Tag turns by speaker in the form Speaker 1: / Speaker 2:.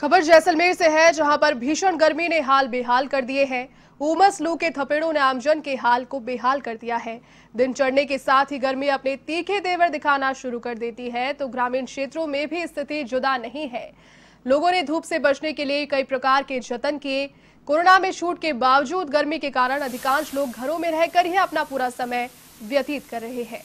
Speaker 1: खबर जैसलमेर से है जहां पर भीषण गर्मी ने हाल बेहाल कर दिए हैं उमस लू के थपेड़ों ने आमजन के हाल को बेहाल कर दिया है दिन चढ़ने के साथ ही गर्मी अपने तीखे तेवर दिखाना शुरू कर देती है तो ग्रामीण क्षेत्रों में भी स्थिति जुदा नहीं है लोगों ने धूप से बचने के लिए कई प्रकार के जतन किए कोरोना में छूट के बावजूद गर्मी के कारण अधिकांश लोग घरों में रहकर ही अपना पूरा समय व्यतीत कर रहे हैं